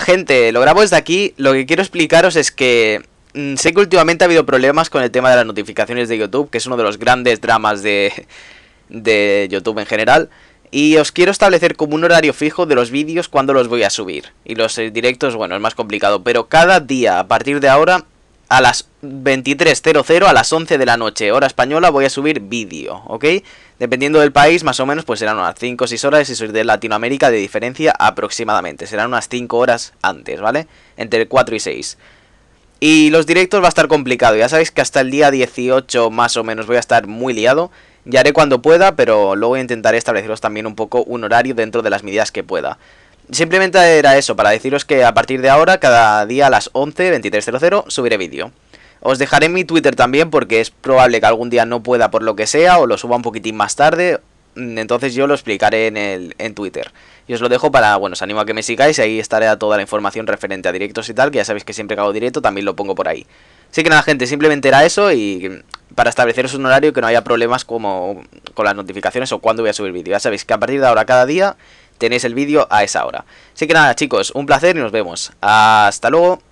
gente, lo grabo desde aquí. Lo que quiero explicaros es que mm, sé que últimamente ha habido problemas con el tema de las notificaciones de YouTube, que es uno de los grandes dramas de, de YouTube en general. Y os quiero establecer como un horario fijo de los vídeos cuando los voy a subir. Y los eh, directos, bueno, es más complicado. Pero cada día, a partir de ahora, a las 23.00 a las 11 de la noche, hora española, voy a subir vídeo, ¿ok? Dependiendo del país, más o menos, pues serán unas 5 o 6 horas si soy de Latinoamérica de diferencia aproximadamente. Serán unas 5 horas antes, ¿vale? Entre 4 y 6. Y los directos va a estar complicado, ya sabéis que hasta el día 18 más o menos voy a estar muy liado. Ya haré cuando pueda, pero luego intentaré estableceros también un poco un horario dentro de las medidas que pueda. Simplemente era eso, para deciros que a partir de ahora, cada día a las 11.2300, subiré vídeo. Os dejaré mi Twitter también porque es probable que algún día no pueda por lo que sea o lo suba un poquitín más tarde. Mm, entonces yo lo explicaré en, Twitter. Y os lo dejo para, bueno, os animo a que me sigáis ahí estaré toda la información referente a directos y tal, que ya sabéis que siempre que hago directo también lo pongo por ahí. Así que nada, gente, simplemente era eso y para estableceros un horario que no haya problemas como con las notificaciones o cuando voy a subir vídeo. Ya sabéis que a partir de ahora cada día tenéis el vídeo a esa hora. Así que nada chicos, un placer y nos vemos. Hasta luego.